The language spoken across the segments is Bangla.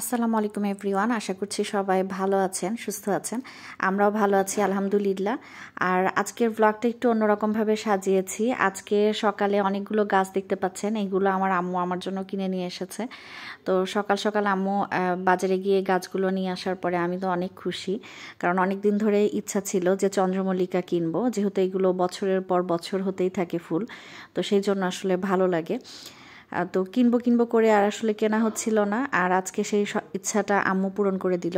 আসসালামু আলাইকুম এভরিওয়ান আশা করছি সবাই ভালো আছেন সুস্থ আছেন আমরাও ভালো আছি আলহামদুলিল্লাহ আর আজকের ব্লগটা একটু অন্যরকমভাবে সাজিয়েছি আজকে সকালে অনেকগুলো গাছ দেখতে পাচ্ছেন এইগুলো আমার আম্মু আমার জন্য কিনে নিয়ে এসেছে তো সকাল সকাল আম্মু বাজারে গিয়ে গাছগুলো নিয়ে আসার পরে আমি তো অনেক খুশি কারণ অনেক দিন ধরে ইচ্ছা ছিল যে চন্দ্রমল্লিকা কিনবো যেহেতু এগুলো বছরের পর বছর হতেই থাকে ফুল তো সেই জন্য আসলে ভালো লাগে তো কিনবো কিনবো করে আর আসলে কেনা হচ্ছিল না আর আজকে সেই ইচ্ছাটা আম্মু পূরণ করে দিল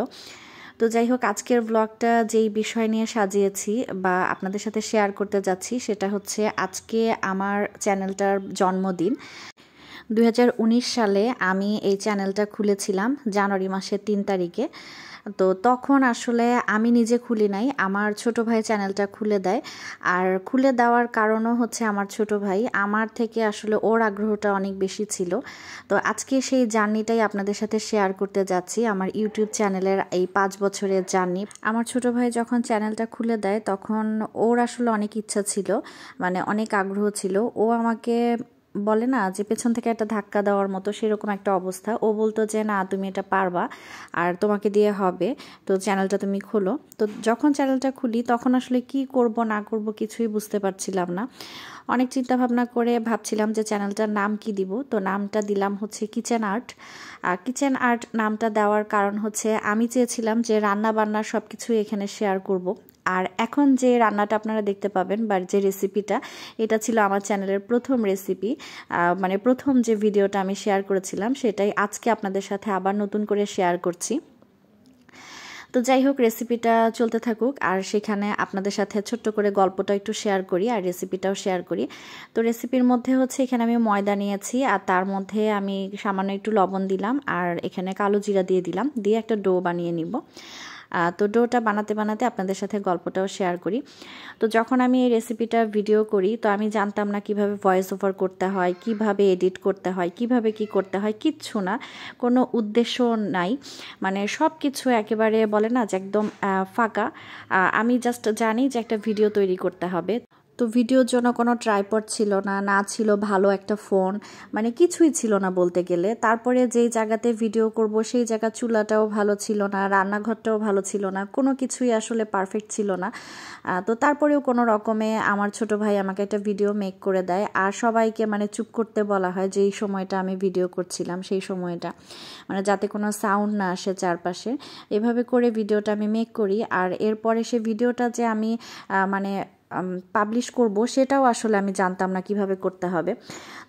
তো যাই হোক আজকের ব্লগটা যেই বিষয় নিয়ে সাজিয়েছি বা আপনাদের সাথে শেয়ার করতে যাচ্ছি সেটা হচ্ছে আজকে আমার চ্যানেলটার জন্মদিন দু সালে আমি এই চ্যানেলটা খুলেছিলাম জানুয়ারি মাসের তিন তারিখে তো তখন আসলে আমি নিজে খুলি নাই আমার ছোট ভাই চ্যানেলটা খুলে দেয় আর খুলে দেওয়ার কারণও হচ্ছে আমার ছোট ভাই আমার থেকে আসলে ওর আগ্রহটা অনেক বেশি ছিল তো আজকে সেই জার্নিটাই আপনাদের সাথে শেয়ার করতে যাচ্ছি আমার ইউটিউব চ্যানেলের এই পাঁচ বছরের জার্নি আমার ছোট ভাই যখন চ্যানেলটা খুলে দেয় তখন ওর আসলে অনেক ইচ্ছা ছিল মানে অনেক আগ্রহ ছিল ও আমাকে বলে না যে পেছন থেকে একটা ধাক্কা দেওয়ার মতো সেরকম একটা অবস্থা ও বলতো যে না তুমি এটা পারবা আর তোমাকে দিয়ে হবে তো চ্যানেলটা তুমি খোলো তো যখন চ্যানেলটা খুলি তখন আসলে কি করব না করব কিছুই বুঝতে পারছিলাম না অনেক চিন্তা ভাবনা করে ভাবছিলাম যে চ্যানেলটার নাম কি দিব তো নামটা দিলাম হচ্ছে কিচেন আর্ট আর কিচেন আর্ট নামটা দেওয়ার কারণ হচ্ছে আমি চেয়েছিলাম যে রান্না বান্না সব কিছুই এখানে শেয়ার করব আর এখন যে রান্নাটা আপনারা দেখতে পাবেন বা যে রেসিপিটা এটা ছিল আমার চ্যানেলের প্রথম রেসিপি মানে প্রথম যে ভিডিওটা আমি শেয়ার করেছিলাম সেটাই আজকে আপনাদের সাথে আবার নতুন করে শেয়ার করছি তো যাই হোক রেসিপিটা চলতে থাকুক আর সেখানে আপনাদের সাথে ছোট্ট করে গল্পটা একটু শেয়ার করি আর রেসিপিটাও শেয়ার করি তো রেসিপির মধ্যে হচ্ছে এখানে আমি ময়দা নিয়েছি আর তার মধ্যে আমি সামান্য একটু লবণ দিলাম আর এখানে কালো জিরা দিয়ে দিলাম দিয়ে একটা ডো বানিয়ে নিব তো ডোটা বানাতে বানাতে আপনাদের সাথে গল্পটাও শেয়ার করি তো যখন আমি এই রেসিপিটা ভিডিও করি তো আমি জানতাম না কিভাবে ভয়েস ওভার করতে হয় কিভাবে এডিট করতে হয় কিভাবে কি করতে হয় কিচ্ছু না কোনো উদ্দেশ্য নাই মানে সব কিছু একেবারে বলে না যে একদম ফাঁকা আমি জাস্ট জানি যে একটা ভিডিও তৈরি করতে হবে তো ভিডিওর জন্য কোনো ট্রাইপড ছিল না না ছিল ভালো একটা ফোন মানে কিছুই ছিল না বলতে গেলে তারপরে যেই জায়গাতে ভিডিও করব সেই জায়গা চুলাটাও ভালো ছিল না রান্নাঘরটাও ভালো ছিল না কোনো কিছুই আসলে পারফেক্ট ছিল না তো তারপরেও কোনো রকমে আমার ছোট ভাই আমাকে একটা ভিডিও মেক করে দেয় আর সবাইকে মানে চুপ করতে বলা হয় যেই সময়টা আমি ভিডিও করছিলাম সেই সময়টা মানে যাতে কোনো সাউন্ড না আসে চারপাশে এভাবে করে ভিডিওটা আমি মেক করি আর এরপরে সে ভিডিওটা যে আমি মানে পাবলিশ করব সেটাও আসলে আমি জানতাম না কিভাবে করতে হবে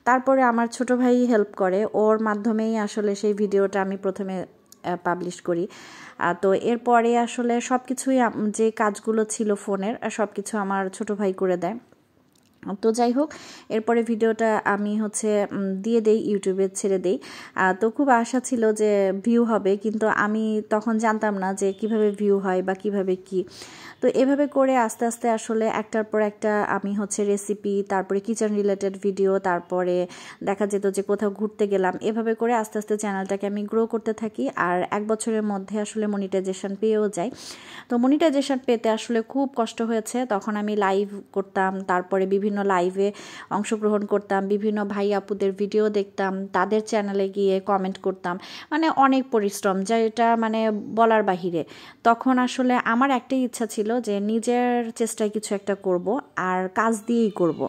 তারপরে আমার ছোট ভাই হেল্প করে ওর মাধ্যমেই আসলে সেই ভিডিওটা আমি প্রথমে পাবলিশ করি তো এরপরে আসলে সব কিছুই যে কাজগুলো ছিল ফোনের সব কিছু আমার ছোট ভাই করে দেয় তো যাই হোক এরপরে ভিডিওটা আমি হচ্ছে দিয়ে দেই ইউটিউবে ছেড়ে দেই তো খুব আশা ছিল যে ভিউ হবে কিন্তু আমি তখন জানতাম না যে কিভাবে ভিউ হয় বা কিভাবে কি তো এভাবে করে আস্তে আস্তে আসলে একটার পর একটা আমি হচ্ছে রেসিপি তারপরে কিচেন রিলেটেড ভিডিও তারপরে দেখা যেত যে কোথাও ঘুরতে গেলাম এভাবে করে আস্তে আস্তে চ্যানেলটাকে আমি গ্রো করতে থাকি আর এক বছরের মধ্যে আসলে মনিটাইজেশন পেয়েও যাই তো মনিটাইজেশন পেতে আসলে খুব কষ্ট হয়েছে তখন আমি লাইভ করতাম তারপরে বিভিন্ন বিভিন্ন লাইভে অংশগ্রহণ করতাম বিভিন্ন ভাই আপুদের ভিডিও দেখতাম তাদের চ্যানেলে গিয়ে কমেন্ট করতাম মানে অনেক পরিশ্রম যা এটা মানে বলার বাহিরে তখন আসলে আমার একটাই ইচ্ছা ছিল যে নিজের চেষ্টায় কিছু একটা করব আর কাজ দিয়েই করব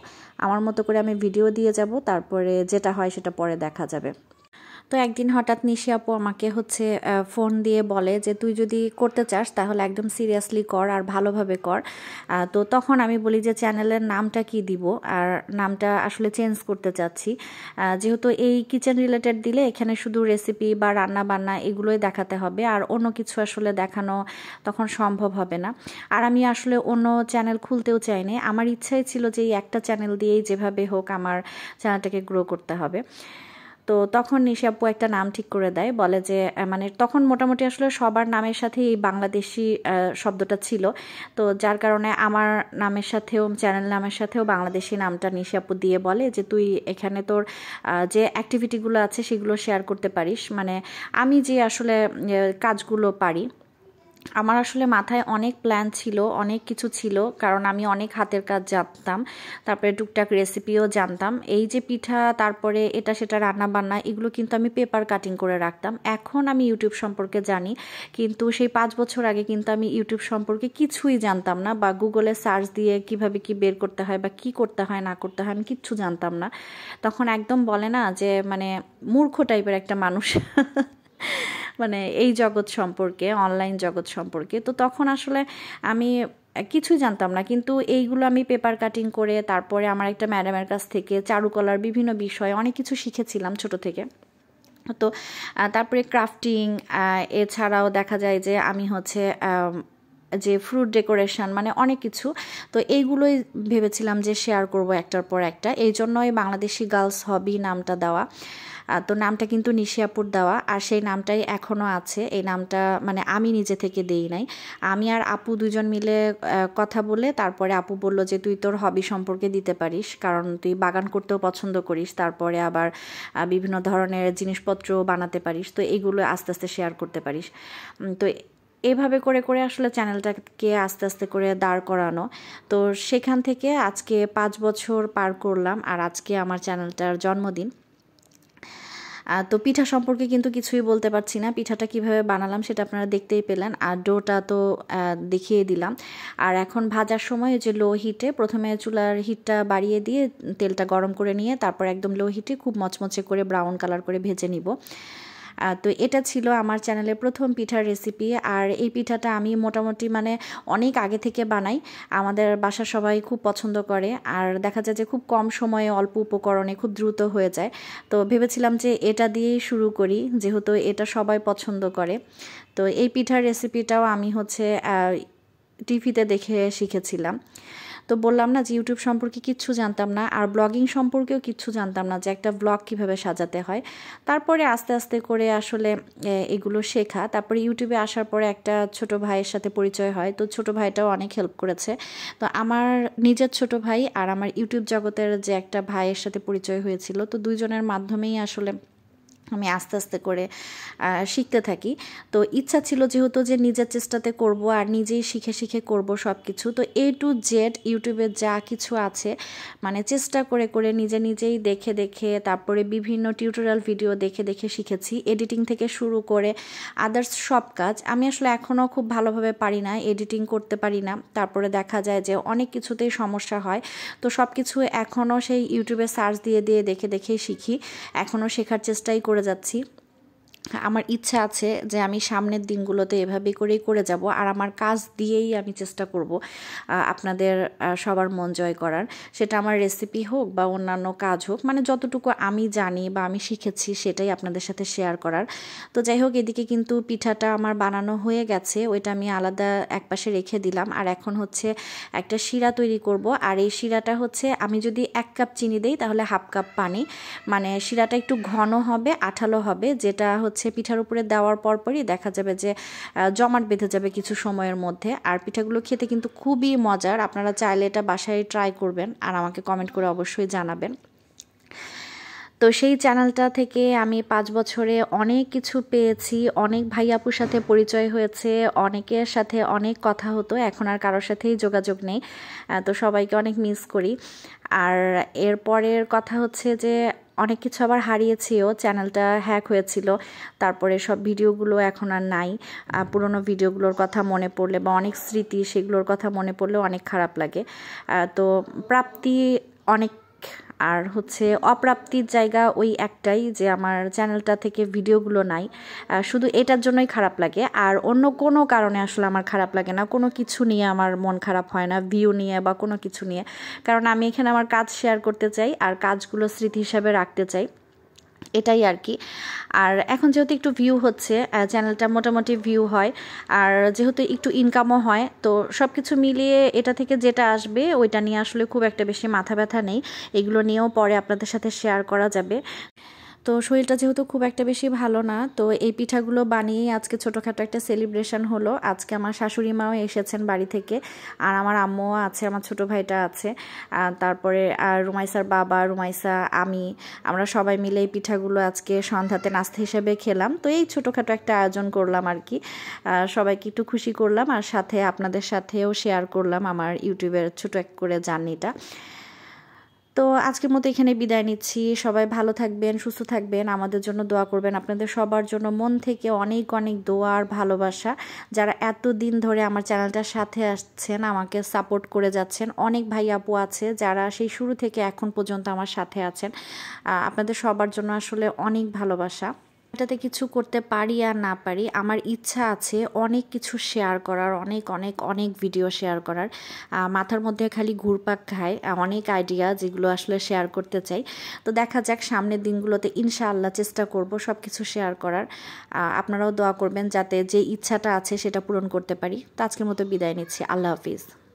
আমার মতো করে আমি ভিডিও দিয়ে যাব তারপরে যেটা হয় সেটা পরে দেখা যাবে তো একদিন হঠাৎ নিশি আপু আমাকে হচ্ছে ফোন দিয়ে বলে যে তুই যদি করতে চাস তাহলে একদম সিরিয়াসলি কর আর ভালোভাবে কর তো তখন আমি বলি যে চ্যানেলের নামটা কি দিব আর নামটা আসলে চেঞ্জ করতে চাচ্ছি যেহেতু এই কিচেন রিলেটেড দিলে এখানে শুধু রেসিপি বা রান্না বান্না এগুলোই দেখাতে হবে আর অন্য কিছু আসলে দেখানো তখন সম্ভব হবে না আর আমি আসলে অন্য চ্যানেল খুলতেও চাইনি আমার ইচ্ছাই ছিল যে এই একটা চ্যানেল দিয়েই যেভাবে হোক আমার চ্যানেলটাকে গ্রো করতে হবে তো তখন নিশাপু একটা নাম ঠিক করে দেয় বলে যে মানে তখন মোটামুটি আসলে সবার নামের সাথে এই বাংলাদেশি শব্দটা ছিল তো যার কারণে আমার নামের সাথেও চ্যানেল নামের সাথেও বাংলাদেশি নামটা নিশাপু দিয়ে বলে যে তুই এখানে তোর যে অ্যাক্টিভিটিগুলো আছে সেগুলো শেয়ার করতে পারিস মানে আমি যে আসলে কাজগুলো পারি আমার আসলে মাথায় অনেক প্ল্যান ছিল অনেক কিছু ছিল কারণ আমি অনেক হাতের কাজ জানতাম তারপরে টুকটাক রেসিপিও জানতাম এই যে পিঠা তারপরে এটা সেটা রান্না বান্না এগুলো কিন্তু আমি পেপার কাটিং করে রাখতাম এখন আমি ইউটিউব সম্পর্কে জানি কিন্তু সেই পাঁচ বছর আগে কিন্তু আমি ইউটিউব সম্পর্কে কিছুই জানতাম না বা গুগলে সার্চ দিয়ে কিভাবে কি বের করতে হয় বা কি করতে হয় না করতে হয় আমি কিচ্ছু জানতাম না তখন একদম বলে না যে মানে মূর্খ টাইপের একটা মানুষ মানে এই জগৎ সম্পর্কে অনলাইন জগৎ সম্পর্কে তো তখন আসলে আমি কিছুই জানতাম না কিন্তু এইগুলো আমি পেপার কাটিং করে তারপরে আমার একটা ম্যাডামের কাছ থেকে চারুকলার বিভিন্ন বিষয় অনেক কিছু শিখেছিলাম ছোট থেকে তো তারপরে ক্রাফটিং এছাড়াও দেখা যায় যে আমি হচ্ছে যে ফ্রুট ডেকোরেশন মানে অনেক কিছু তো এইগুলোই ভেবেছিলাম যে শেয়ার করব একটার পর একটা এই জন্যই বাংলাদেশি গার্লস হবি নামটা দেওয়া তো নামটা কিন্তু নিশিয়াপুর দেওয়া আর সেই নামটাই এখনও আছে এই নামটা মানে আমি নিজে থেকে দেই নাই আমি আর আপু দুজন মিলে কথা বলে তারপরে আপু বলল যে তুই তোর হবি সম্পর্কে দিতে পারিস কারণ তুই বাগান করতেও পছন্দ করিস তারপরে আবার বিভিন্ন ধরনের জিনিসপত্র বানাতে পারিস তো এগুলো আস্তে আস্তে শেয়ার করতে পারিস তো এভাবে করে করে আসলে চ্যানেলটাকে আস্তে আস্তে করে দাঁড় করানো তো সেখান থেকে আজকে পাঁচ বছর পার করলাম আর আজকে আমার চ্যানেলটার জন্মদিন তো পিঠা সম্পর্কে কিন্তু কিছুই বলতে পারছি না পিঠাটা কিভাবে বানালাম সেটা আপনারা দেখতেই পেলেন আর ডোটা তো দেখিয়ে দিলাম আর এখন ভাজার সময় যে লো হিটে প্রথমে চুলার হিটটা বাড়িয়ে দিয়ে তেলটা গরম করে নিয়ে তারপর একদম লো হিটে খুব মচমচে করে ব্রাউন কালার করে ভেজে নিব তো এটা ছিল আমার চ্যানেলে প্রথম পিঠার রেসিপি আর এই পিঠাটা আমি মোটামুটি মানে অনেক আগে থেকে বানাই আমাদের বাসা সবাই খুব পছন্দ করে আর দেখা যায় যে খুব কম সময়ে অল্প উপকরণে খুব দ্রুত হয়ে যায় তো ভেবেছিলাম যে এটা দিয়েই শুরু করি যেহেতু এটা সবাই পছন্দ করে তো এই পিঠার রেসিপিটাও আমি হচ্ছে টিভিতে দেখে শিখেছিলাম তো বললাম না যে ইউটিউব সম্পর্কে কিচ্ছু জানতাম না আর ব্লগিং সম্পর্কেও কিচ্ছু জানতাম না যে একটা ব্লগ কিভাবে সাজাতে হয় তারপরে আস্তে আস্তে করে আসলে এগুলো শেখা তারপরে ইউটিউবে আসার পরে একটা ছোট ভাইয়ের সাথে পরিচয় হয় তো ছোট ভাইটাও অনেক হেল্প করেছে তো আমার নিজের ছোট ভাই আর আমার ইউটিউব জগতের যে একটা ভাইয়ের সাথে পরিচয় হয়েছিল তো দুইজনের মাধ্যমেই আসলে আমি আস্তে আস্তে করে শিখতে থাকি তো ইচ্ছা ছিল যেহেতু যে নিজের চেষ্টাতে করব আর নিজেই শিখে শিখে করব সব কিছু তো এ টু জেড ইউটিউবে যা কিছু আছে মানে চেষ্টা করে করে নিজে নিজেই দেখে দেখে তারপরে বিভিন্ন টিউটোরিয়াল ভিডিও দেখে দেখে শিখেছি এডিটিং থেকে শুরু করে আদার্স সব কাজ আমি আসলে এখনও খুব ভালোভাবে পারি না এডিটিং করতে পারি না তারপরে দেখা যায় যে অনেক কিছুতেই সমস্যা হয় তো সব কিছু এখনও সেই ইউটিউবে সার্চ দিয়ে দিয়ে দেখে দেখেই শিখি এখনও শেখার চেষ্টাই করে করে যাচ্ছি আমার ইচ্ছা আছে যে আমি সামনের দিনগুলোতে এভাবে করেই করে যাব আর আমার কাজ দিয়েই আমি চেষ্টা করব আপনাদের সবার মন জয় করার সেটা আমার রেসিপি হোক বা অন্যান্য কাজ হোক মানে যতটুকু আমি জানি বা আমি শিখেছি সেটাই আপনাদের সাথে শেয়ার করার তো যাই হোক এদিকে কিন্তু পিঠাটা আমার বানানো হয়ে গেছে ওইটা আমি আলাদা একপাশে রেখে দিলাম আর এখন হচ্ছে একটা শিরা তৈরি করব আর এই শিরাটা হচ্ছে আমি যদি এক কাপ চিনি দিই তাহলে হাফ কাপ পানি মানে শিরাটা একটু ঘন হবে আঠালো হবে যেটা হচ্ছে হচ্ছে পিঠার উপরে দেওয়ার পর পরই দেখা যাবে যে জমাট বেঁধে যাবে কিছু সময়ের মধ্যে আর পিঠাগুলো খেতে কিন্তু খুবই মজার আপনারা চাইলে এটা বাসায় ট্রাই করবেন আর আমাকে কমেন্ট করে অবশ্যই জানাবেন তো সেই চ্যানেলটা থেকে আমি পাঁচ বছরে অনেক কিছু পেয়েছি অনেক ভাই আপুর সাথে পরিচয় হয়েছে অনেকের সাথে অনেক কথা হতো এখন আর কারোর সাথেই যোগাযোগ নেই তো সবাইকে অনেক মিস করি আর এরপরের কথা হচ্ছে যে অনেক কিছু আবার হারিয়েছিও চ্যানেলটা হ্যাক হয়েছিল তারপরে সব ভিডিওগুলো এখন আর নাই পুরনো ভিডিওগুলোর কথা মনে পড়লে বা অনেক স্মৃতি সেগুলোর কথা মনে পড়লে অনেক খারাপ লাগে তো প্রাপ্তি অনেক আর হচ্ছে অপ্রাপ্তির জায়গা ওই একটাই যে আমার চ্যানেলটা থেকে ভিডিওগুলো নাই শুধু এটার জন্যই খারাপ লাগে আর অন্য কোনো কারণে আসলে আমার খারাপ লাগে না কোনো কিছু নিয়ে আমার মন খারাপ হয় না ভিউ নিয়ে বা কোনো কিছু নিয়ে কারণ আমি এখানে আমার কাজ শেয়ার করতে চাই আর কাজগুলো স্মৃতি হিসাবে রাখতে চাই এটাই আর কি আর এখন যেহেতু একটু ভিউ হচ্ছে চ্যানেলটা মোটামুটি ভিউ হয় আর যেহেতু একটু ইনকামও হয় তো সব কিছু মিলিয়ে এটা থেকে যেটা আসবে ওইটা নিয়ে আসলে খুব একটা বেশি মাথা ব্যথা নেই এগুলো নিয়েও পরে আপনাদের সাথে শেয়ার করা যাবে তো শরীরটা যেহেতু খুব একটা বেশি ভালো না তো এই পিঠাগুলো বানিয়েই আজকে ছোটোখাটো একটা সেলিব্রেশন হলো আজকে আমার শাশুড়ি মাও এসেছেন বাড়ি থেকে আর আমার আম্মুও আছে আমার ছোট ভাইটা আছে তারপরে আর রুমাইসার বাবা রুমাইসা আমি আমরা সবাই মিলে এই পিঠাগুলো আজকে সন্ধ্যাতে নাস্তা হিসেবে খেলাম তো এই ছোটোখাটো একটা আয়োজন করলাম আর কি সবাইকে একটু খুশি করলাম আর সাথে আপনাদের সাথেও শেয়ার করলাম আমার ইউটিউবের ছোটো এক করে জার্নিটা তো আজকের মতো এখানে বিদায় নিচ্ছি সবাই ভালো থাকবেন সুস্থ থাকবেন আমাদের জন্য দোয়া করবেন আপনাদের সবার জন্য মন থেকে অনেক অনেক দোয়া আর ভালোবাসা যারা এত দিন ধরে আমার চ্যানেলটার সাথে আসছেন আমাকে সাপোর্ট করে যাচ্ছেন অনেক ভাই আপু আছে যারা সেই শুরু থেকে এখন পর্যন্ত আমার সাথে আছেন আপনাদের সবার জন্য আসলে অনেক ভালোবাসা এটাতে কিছু করতে পারি আর না পারি আমার ইচ্ছা আছে অনেক কিছু শেয়ার করার অনেক অনেক অনেক ভিডিও শেয়ার করার মাথার মধ্যে খালি ঘুরপাক খায় অনেক আইডিয়া যেগুলো আসলে শেয়ার করতে চাই তো দেখা যাক সামনের দিনগুলোতে ইনশাআল্লাহ চেষ্টা করব সব কিছু শেয়ার করার আপনারাও দোয়া করবেন যাতে যে ইচ্ছাটা আছে সেটা পূরণ করতে পারি তো আজকের মতো বিদায় নিচ্ছি আল্লাহ হাফিজ